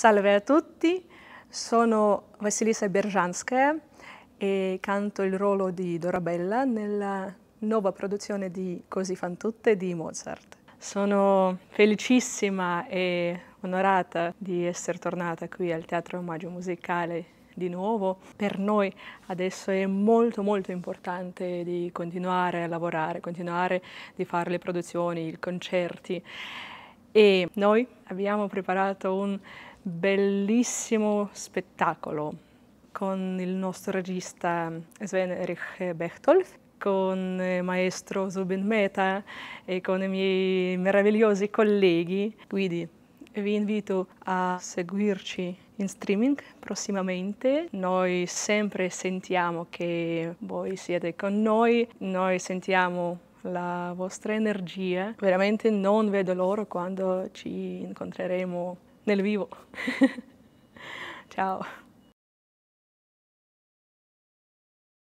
Salve a tutti, sono Vasilisa Berzanskaya e canto il ruolo di Dorabella nella nuova produzione di Così fan tutte di Mozart. Sono felicissima e onorata di essere tornata qui al Teatro Omaggio Musicale di nuovo. Per noi adesso è molto molto importante di continuare a lavorare, continuare di fare le produzioni, i concerti e noi abbiamo preparato un bellissimo spettacolo con il nostro regista Sven Erich Bechtolf, con il maestro Zubin Meta e con i miei meravigliosi colleghi. Quindi vi invito a seguirci in streaming prossimamente. Noi sempre sentiamo che voi siete con noi, noi sentiamo la vostra energia. Veramente non vedo l'oro quando ci incontreremo nel vivo. Ciao!